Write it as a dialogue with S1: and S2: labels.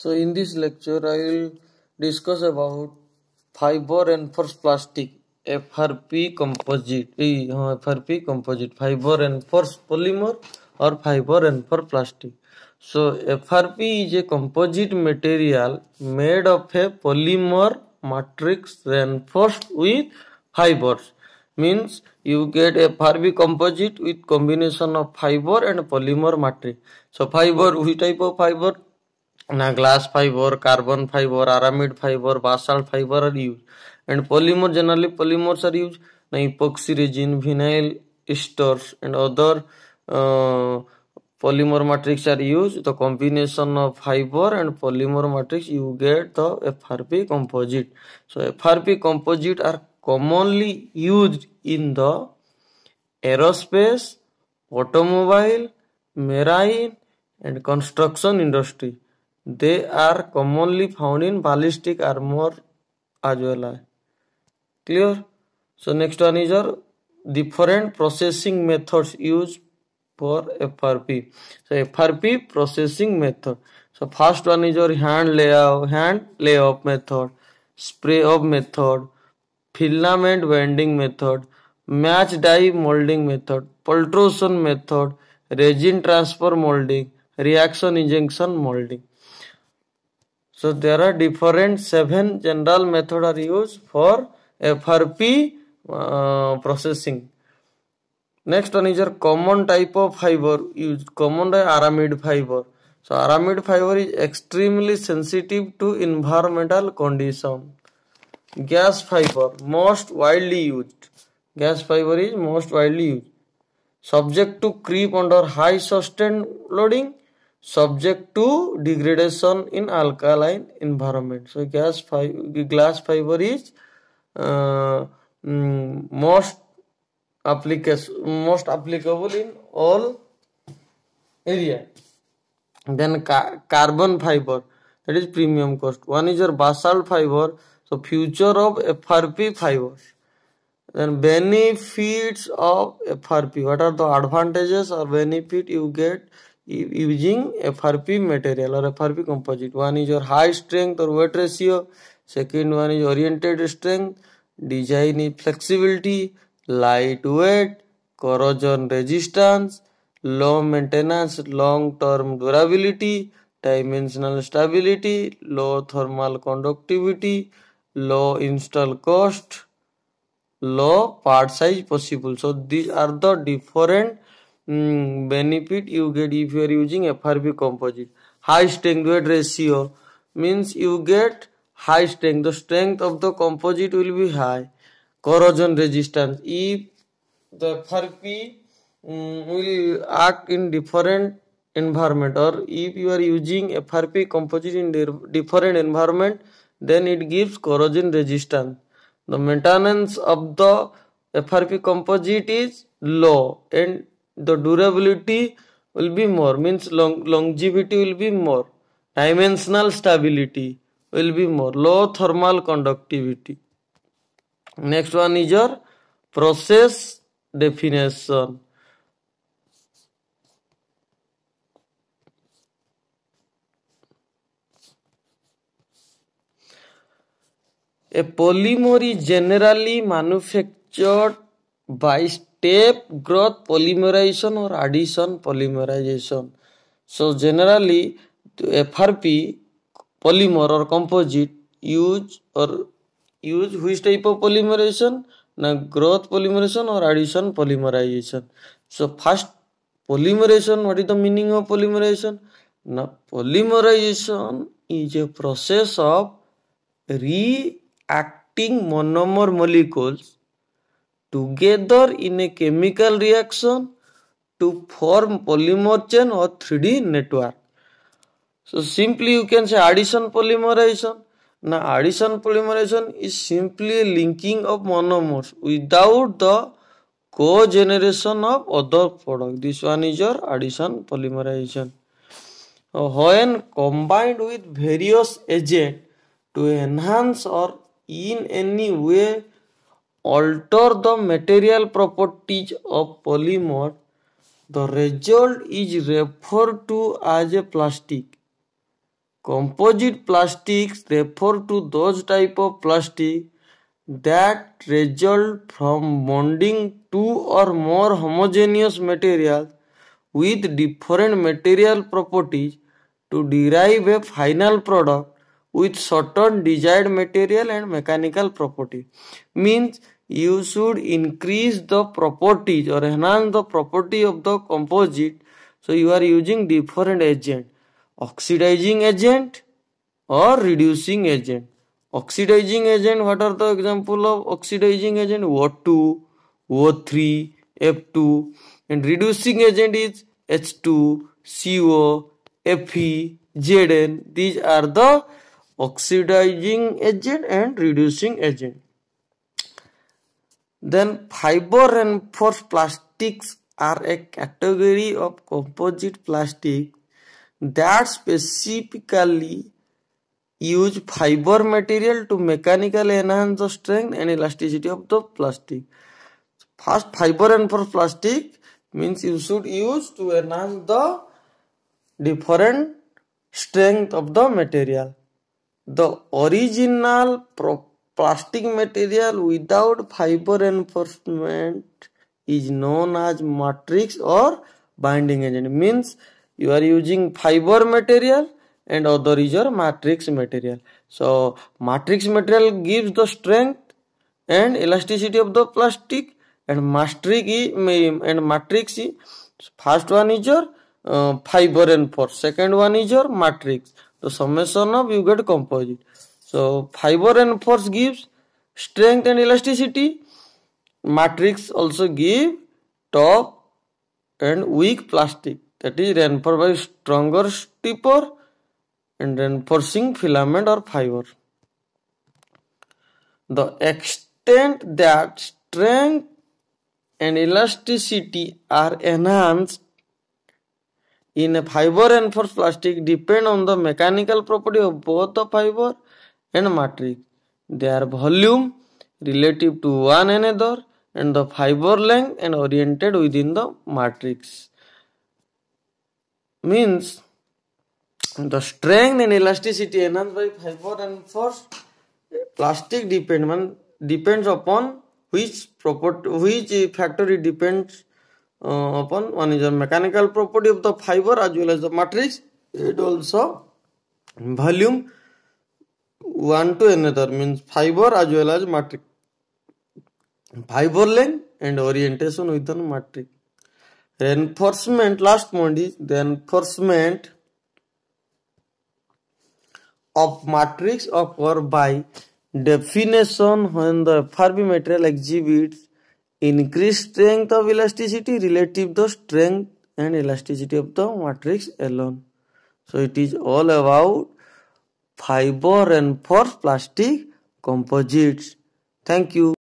S1: So in this lecture I will discuss about fiber reinforced plastic FRP composite हाँ FRP composite fiber reinforced polymer or fiber reinforced plastic so FRP is a composite material made of a polymer matrix reinforced with fibers means you get a FRP composite with combination of fiber and polymer matrix so fiber which type of fiber ना glass fibre carbon fibre aramid fibre basalt fibre are use and polymer generally polymers are use ना epoxy resin vinyl esters and other polymer matrix are use the combination of fibre and polymer matrix you get the FRP composite so F R P composite are commonly use in the aerospace automobile marine and construction industry they are commonly found in ballistic armour as well clear so next one is are different processing methods use for F R P so F R P processing method so first one is are hand lay hand lay up method spray up method filament winding method match die moulding method pultrusion method resin transfer moulding reaction injection moulding So there are different seven general method are used for FRP uh, processing. Next one is a common type of fiber used common aramid fiber. So aramid fiber is extremely sensitive to environmental condition. Gas fiber most widely used. Gas fiber is most widely used. Subject to creep under high sustained loading subject to degradation in alkaline environment so gas fiber glass fiber is uh, most application most applicable in all area then ca carbon fiber that is premium cost one is your basalt fiber so future of frp fibers then benefits of frp what are the advantages or benefit you get using FRP material or FRP composite. One is your high strength or weight ratio, second one is oriented strength, design is flexibility, lightweight, corrosion resistance, low maintenance, long term durability, dimensional stability, low thermal conductivity, low install cost, low part size possible. So these are the different benefit you get if you are using F R B composite high strength ratio means you get high strength the strength the composite will be high corrosion resistance if the F R P will act in different environment और if you are using F R P composite in different environment then it gives corrosion resistance the maintenance of the F R P composite is low and the durability will be more means long, longevity will be more dimensional stability will be more low thermal conductivity next one is your process definition A polymer is generally manufactured by step growth polymerisation और addition polymerisation so generally F R P polymer और composite use और use हुई type of polymerisation ना growth polymerisation और addition polymerisation so first polymerisation what is the meaning of polymerisation ना polymerisation is a process of reacting monomer molecules together in a chemical reaction to form polymer chain or 3D network. So simply you can say addition polymerization. Now addition polymerization is simply linking of monomers without the co-generation of other product. This one is your addition polymerization. When combined with various agent to enhance or in any way alter the material properties of polymer, the result is referred to as a plastic. Composite plastics refer to those type of plastic that result from bonding two or more homogeneous materials with different material properties to derive a final product with certain desired material and mechanical property means you should increase the properties or enhance the property of the composite so you are using different agent oxidizing agent or reducing agent oxidizing agent what are the example of oxidizing agent o2 o3 f2 and reducing agent is h2 co fe zn these are the oxidizing agent and reducing agent. Then fiber reinforced plastics are a category of composite plastic that specifically use fiber material to mechanically enhance the strength and elasticity of the plastic. First, fiber reinforced plastic means you should use to enhance the different strength of the material. the original plastic material without fiber reinforcement is known as matrix or binding agent means you are using fiber material and other is your matrix material so matrix material gives the strength and elasticity of the plastic and matrix and matrix first one is your uh, fiber and for second one is your matrix The summation of you get composite. So fiber and force gives strength and elasticity. Matrix also give tough and weak plastic that is reinforced by stronger stiffer and reinforcing filament or fiber. The extent that strength and elasticity are enhanced in fibre enforce plastic depend on the mechanical property of both the fibre and matrix they are volume relative to one another and the fibre length and oriented within the matrix means the strength and elasticity enhance by fibre enforce plastic depend man depends upon which property which factor it depends uh, upon one is the mechanical property of the fiber as well as the matrix it also volume one to another means fiber as well as matrix fiber length and orientation within matrix reinforcement last one is the reinforcement of matrix occur by definition when the Furby material exhibits increased strength of elasticity relative to strength and elasticity of the matrix alone. So it is all about fiber reinforced plastic composites. Thank you.